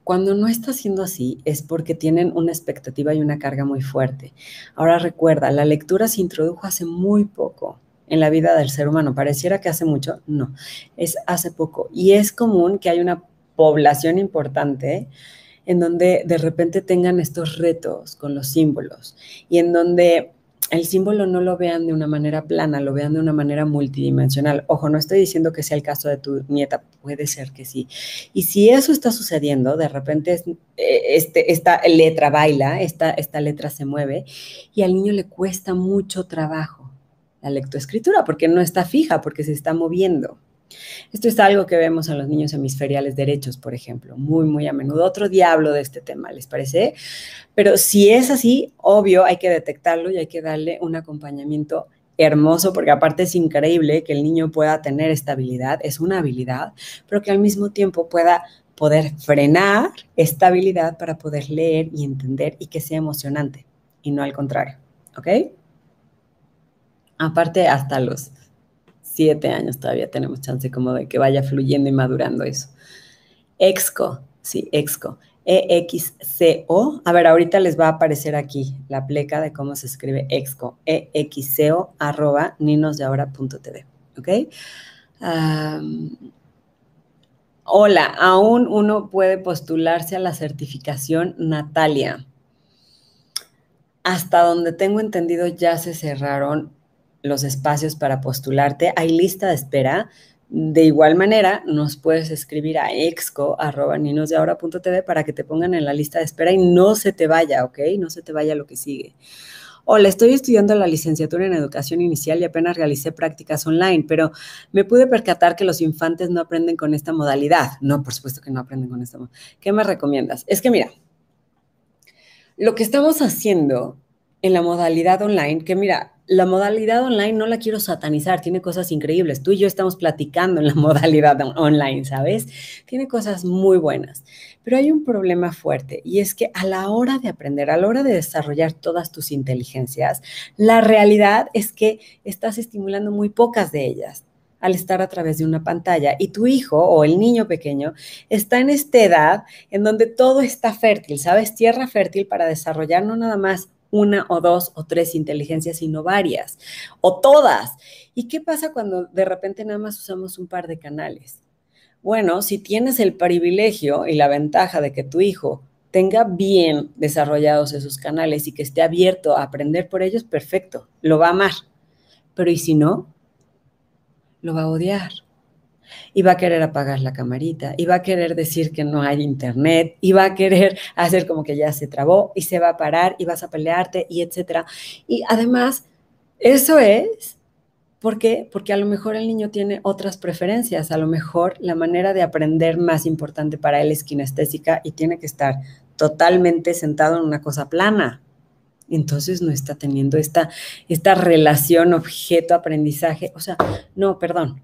Cuando no está siendo así es porque tienen una expectativa y una carga muy fuerte. Ahora recuerda, la lectura se introdujo hace muy poco en la vida del ser humano. Pareciera que hace mucho, no, es hace poco. Y es común que hay una población importante en donde de repente tengan estos retos con los símbolos y en donde el símbolo no lo vean de una manera plana, lo vean de una manera multidimensional. Ojo, no estoy diciendo que sea el caso de tu nieta, puede ser que sí. Y si eso está sucediendo, de repente eh, este, esta letra baila, esta, esta letra se mueve y al niño le cuesta mucho trabajo la lectoescritura porque no está fija, porque se está moviendo. Esto es algo que vemos en los niños hemisferiales derechos, por ejemplo, muy, muy a menudo. Otro diablo de este tema, ¿les parece? Pero si es así, obvio, hay que detectarlo y hay que darle un acompañamiento hermoso, porque aparte es increíble que el niño pueda tener estabilidad, es una habilidad, pero que al mismo tiempo pueda poder frenar esta habilidad para poder leer y entender y que sea emocionante y no al contrario, ¿ok? Aparte, hasta los años todavía tenemos chance como de que vaya fluyendo y madurando eso. Exco, sí, Exco. EXCO. A ver, ahorita les va a aparecer aquí la pleca de cómo se escribe Exco. EXCO arroba ninosdeahora.tv. ¿Ok? hola, aún uno puede postularse a la certificación Natalia. Hasta donde tengo entendido ya se cerraron los espacios para postularte. Hay lista de espera. De igual manera, nos puedes escribir a exco.ninosdeahora.tv para que te pongan en la lista de espera y no se te vaya, ¿ok? No se te vaya lo que sigue. Hola, estoy estudiando la licenciatura en educación inicial y apenas realicé prácticas online, pero me pude percatar que los infantes no aprenden con esta modalidad. No, por supuesto que no aprenden con esta modalidad. ¿Qué me recomiendas? Es que mira, lo que estamos haciendo en la modalidad online, que mira, la modalidad online no la quiero satanizar, tiene cosas increíbles. Tú y yo estamos platicando en la modalidad online, ¿sabes? Tiene cosas muy buenas, pero hay un problema fuerte y es que a la hora de aprender, a la hora de desarrollar todas tus inteligencias, la realidad es que estás estimulando muy pocas de ellas al estar a través de una pantalla. Y tu hijo o el niño pequeño está en esta edad en donde todo está fértil, ¿sabes? Tierra fértil para desarrollar no nada más una o dos o tres inteligencias, sino varias, o todas. ¿Y qué pasa cuando de repente nada más usamos un par de canales? Bueno, si tienes el privilegio y la ventaja de que tu hijo tenga bien desarrollados esos canales y que esté abierto a aprender por ellos, perfecto, lo va a amar. Pero ¿y si no? Lo va a odiar y va a querer apagar la camarita y va a querer decir que no hay internet y va a querer hacer como que ya se trabó y se va a parar y vas a pelearte y etcétera. Y además, eso es ¿Por qué? Porque a lo mejor el niño tiene otras preferencias, a lo mejor la manera de aprender más importante para él es kinestésica y tiene que estar totalmente sentado en una cosa plana. Entonces no está teniendo esta, esta relación objeto-aprendizaje. O sea, no, perdón,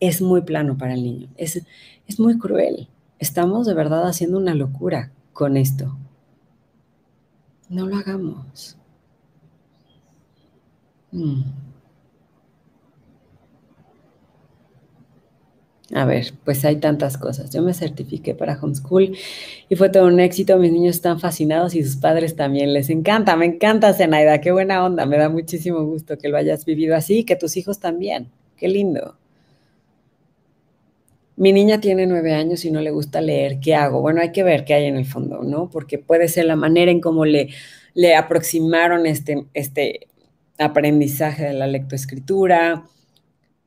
es muy plano para el niño. Es, es muy cruel. Estamos de verdad haciendo una locura con esto. No lo hagamos. Mm. A ver, pues hay tantas cosas. Yo me certifiqué para homeschool y fue todo un éxito. Mis niños están fascinados y sus padres también. Les encanta, me encanta, Zenaida. Qué buena onda. Me da muchísimo gusto que lo hayas vivido así y que tus hijos también. Qué lindo mi niña tiene nueve años y no le gusta leer, ¿qué hago? Bueno, hay que ver qué hay en el fondo, ¿no? Porque puede ser la manera en cómo le, le aproximaron este, este aprendizaje de la lectoescritura,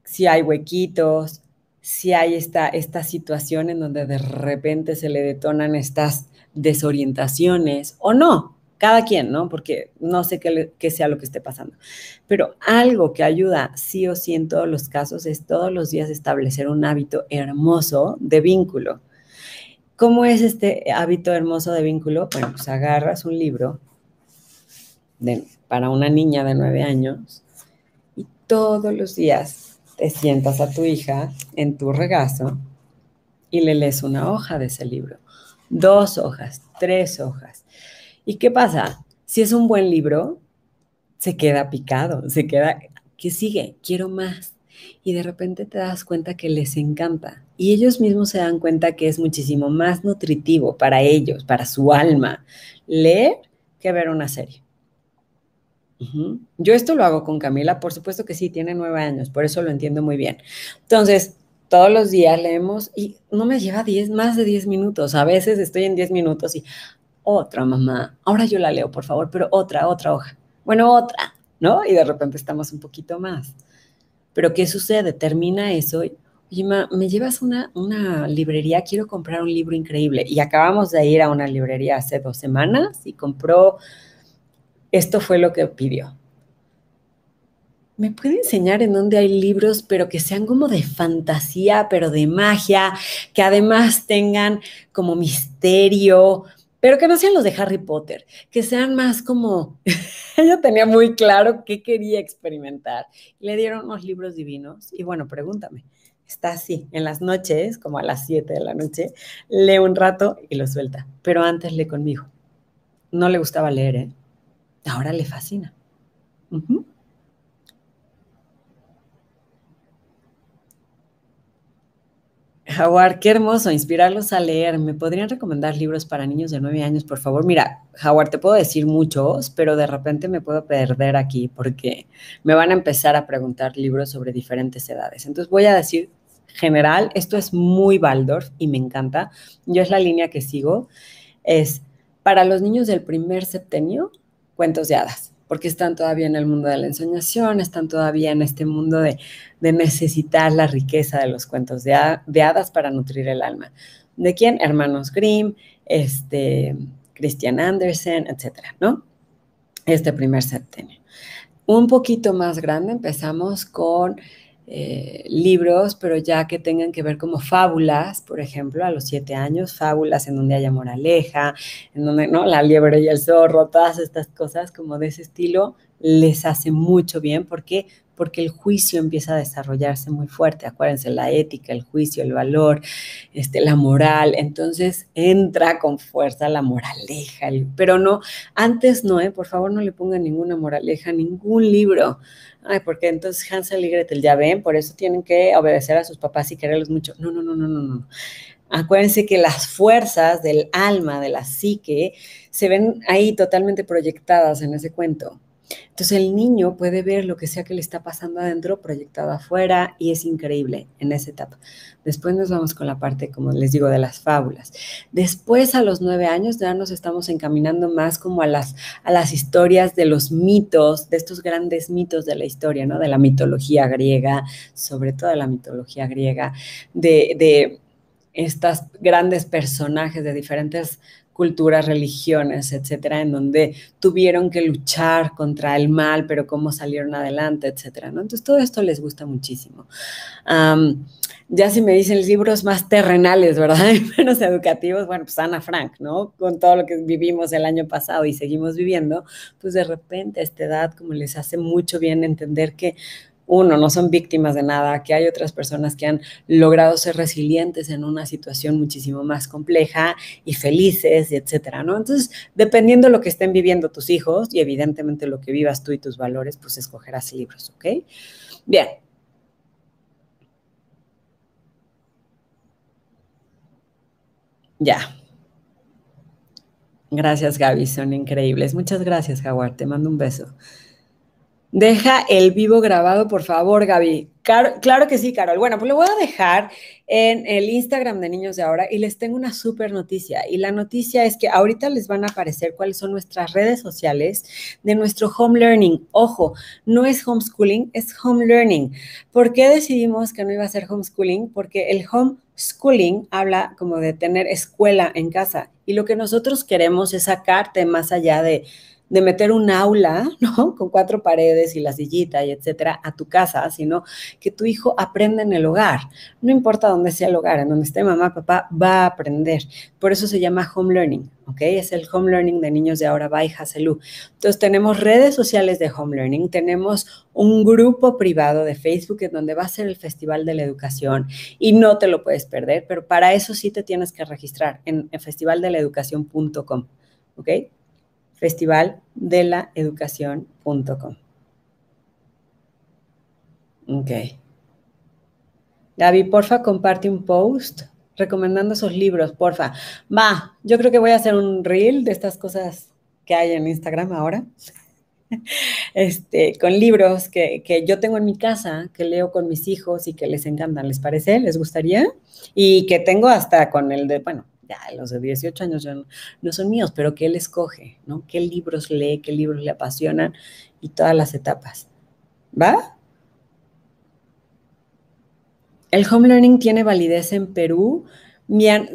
si hay huequitos, si hay esta, esta situación en donde de repente se le detonan estas desorientaciones o no cada quien, ¿no? Porque no sé qué, sea lo que esté pasando. Pero algo que ayuda sí o sí en todos los casos es todos los días establecer un hábito hermoso de vínculo. ¿Cómo es este hábito hermoso de vínculo? Bueno, pues agarras un libro para una niña de nueve años y todos los días te sientas a tu hija en tu regazo y le lees una hoja de ese libro, dos hojas, tres hojas ¿Y qué pasa? Si es un buen libro, se queda picado, se queda, que sigue? Quiero más. Y de repente te das cuenta que les encanta. Y ellos mismos se dan cuenta que es muchísimo más nutritivo para ellos, para su alma, leer que ver una serie. Yo esto lo hago con Camila, por supuesto que sí, tiene nueve años, por eso lo entiendo muy bien. Entonces, todos los días leemos y no me lleva diez, más de diez minutos. A veces estoy en diez minutos y, otra mamá, ahora yo la leo, por favor, pero otra, otra hoja, bueno, otra, ¿no? Y de repente estamos un poquito más. Pero ¿qué sucede? Termina eso y, oye, ma, me llevas una, una librería, quiero comprar un libro increíble. Y acabamos de ir a una librería hace dos semanas y compró, esto fue lo que pidió. ¿Me puede enseñar en dónde hay libros, pero que sean como de fantasía, pero de magia, que además tengan como misterio, pero que no sean los de Harry Potter, que sean más como, yo tenía muy claro qué quería experimentar. Le dieron unos libros divinos y bueno, pregúntame, está así, en las noches, como a las 7 de la noche, lee un rato y lo suelta, pero antes lee conmigo. No le gustaba leer, ¿eh? ahora le fascina. Jaguar, qué hermoso, inspirarlos a leer. ¿Me podrían recomendar libros para niños de nueve años, por favor? Mira, Jaguar, te puedo decir muchos, pero de repente me puedo perder aquí porque me van a empezar a preguntar libros sobre diferentes edades. Entonces voy a decir general, esto es muy Waldorf y me encanta. Yo es la línea que sigo. Es para los niños del primer septenio, cuentos de hadas porque están todavía en el mundo de la ensoñación, están todavía en este mundo de, necesitar la riqueza de los cuentos de, hadas para nutrir el alma. ¿De quién? Hermanos Grimm, este, Christian Andersen, etcétera, ¿no? Este primer septenio. Un poquito más grande empezamos con eh, libros, pero ya que tengan que ver como fábulas, por ejemplo, a los siete años, fábulas en donde haya moraleja, en donde, ¿no? La liebre y el zorro, todas estas cosas como de ese estilo, les hace mucho bien porque porque el juicio empieza a desarrollarse muy fuerte. Acuérdense, la ética, el juicio, el valor, este, la moral. Entonces entra con fuerza la moraleja, pero no, antes no, ¿eh? por favor no le pongan ninguna moraleja, ningún libro. Ay, porque entonces Hansel y Gretel, ya ven, por eso tienen que obedecer a sus papás y quererlos mucho. No, no, no, no, no, no. Acuérdense que las fuerzas del alma, de la psique, se ven ahí totalmente proyectadas en ese cuento. Entonces el niño puede ver lo que sea que le está pasando adentro proyectado afuera y es increíble en esa etapa. Después nos vamos con la parte, como les digo, de las fábulas. Después a los nueve años ya nos estamos encaminando más como a las, a las historias de los mitos, de estos grandes mitos de la historia, ¿no? De la mitología griega, sobre todo de la mitología griega, de, de estos grandes personajes de diferentes culturas, religiones, etcétera, en donde tuvieron que luchar contra el mal, pero cómo salieron adelante, etcétera, ¿no? Entonces, todo esto les gusta muchísimo. ya si me dicen libros más terrenales, ¿verdad? Y menos educativos, bueno, pues Ana Frank, ¿no? Con todo lo que vivimos el año pasado y seguimos viviendo, pues de repente a esta edad como les hace mucho bien entender que uno, no son víctimas de nada, que hay otras personas que han logrado ser resilientes en una situación muchísimo más compleja y felices, etcétera, ¿no? Entonces, dependiendo de lo que estén viviendo tus hijos y evidentemente lo que vivas tú y tus valores, pues escogerás libros, ¿ok? Bien, Ya. Gracias, Gaby. Son increíbles. Muchas gracias, Jaguar. Te mando un beso. Deja el vivo grabado, por favor, Gaby. claro que sí, Carol. Bueno, pues lo voy a dejar en el Instagram de Niños de Ahora y les tengo una súper noticia. Y la noticia es que ahorita les van a aparecer cuáles son nuestras redes sociales de nuestro home learning. Ojo, no es homeschooling, es home learning. ¿Por qué decidimos que no iba a ser homeschooling? Porque el homeschooling habla como de tener escuela en casa. Y lo que nosotros queremos es sacarte más allá de de meter un aula, ¿no? Con cuatro paredes y la sillita y etcétera a tu casa, sino que tu hijo aprenda en el hogar. No importa dónde sea el hogar, en donde esté mamá, papá, va a aprender. Por eso se llama home learning, ¿ok? Es el home learning de niños de ahora, by Hazelú. Entonces tenemos redes sociales de home learning, tenemos un grupo privado de Facebook en donde va a ser el Festival de la Educación y no te lo puedes perder, pero para eso sí te tienes que registrar en, en ¿ok? festivaldelaeducación.com. Ok. Gaby, porfa, comparte un post recomendando esos libros, porfa. Va, yo creo que voy a hacer un reel de estas cosas que hay en Instagram ahora. Este, con libros que, que, yo tengo en mi casa, que leo con mis hijos y que les encantan, ¿les parece? ¿Les gustaría? Y que tengo hasta con el de, bueno, los de 18 años ya no, son míos, pero que él escoge, ¿no? ¿Qué libros lee, qué libros le apasionan y todas las etapas? ¿Va? El home learning tiene validez en Perú.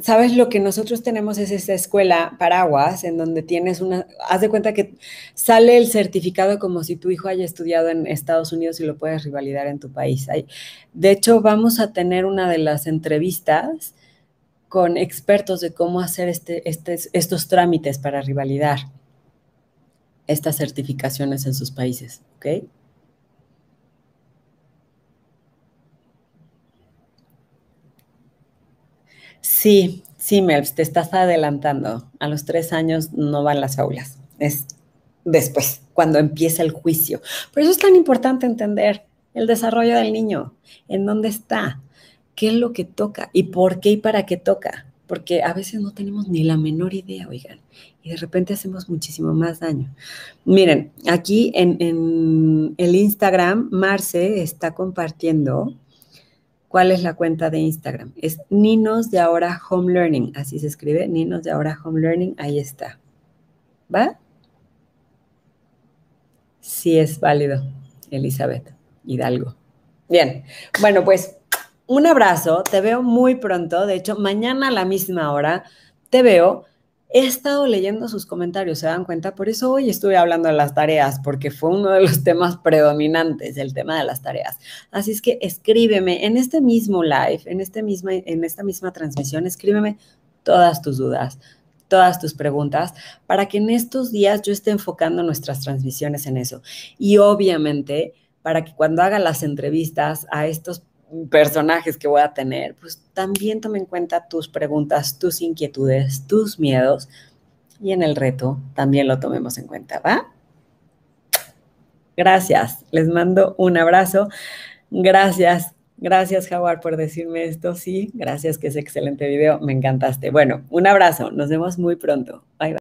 sabes lo que nosotros tenemos es esa escuela paraguas en donde tienes una, haz de cuenta que sale el certificado como si tu hijo haya estudiado en Estados Unidos y lo puedes rivalidar en tu país. De hecho, vamos a tener una de las entrevistas con expertos de cómo hacer este, este, estos trámites para rivalidar estas certificaciones en sus países. ¿ok? Sí, sí, Melps, te estás adelantando. A los tres años no van las aulas, es después, cuando empieza el juicio. Por eso es tan importante entender el desarrollo del niño, en dónde está, qué es lo que toca y por qué y para qué toca. Porque a veces no tenemos ni la menor idea, oigan, y de repente hacemos muchísimo más daño. Miren, aquí en, el Instagram, Marce está compartiendo cuál es la cuenta de Instagram. Es Ninos de ahora Home Learning, así se escribe, Ninos de ahora Home Learning, ahí está. ¿Va? Sí es válido, Elizabeth Hidalgo. Bien, bueno, pues un abrazo, te veo muy pronto, de hecho, mañana a la misma hora, te veo. He estado leyendo sus comentarios, se dan cuenta, por eso hoy estuve hablando de las tareas, porque fue uno de los temas predominantes, el tema de las tareas. Así es que escríbeme en este mismo live, en, este misma, en esta misma transmisión, escríbeme todas tus dudas, todas tus preguntas para que en estos días yo esté enfocando nuestras transmisiones en eso. Y obviamente para que cuando haga las entrevistas a estos personajes que voy a tener, pues también tome en cuenta tus preguntas, tus inquietudes, tus miedos y en el reto también lo tomemos en cuenta, ¿va? Gracias, les mando un abrazo. Gracias, gracias Jaguar por decirme esto, sí, gracias que es excelente video, me encantaste. Bueno, un abrazo, nos vemos muy pronto. Bye bye.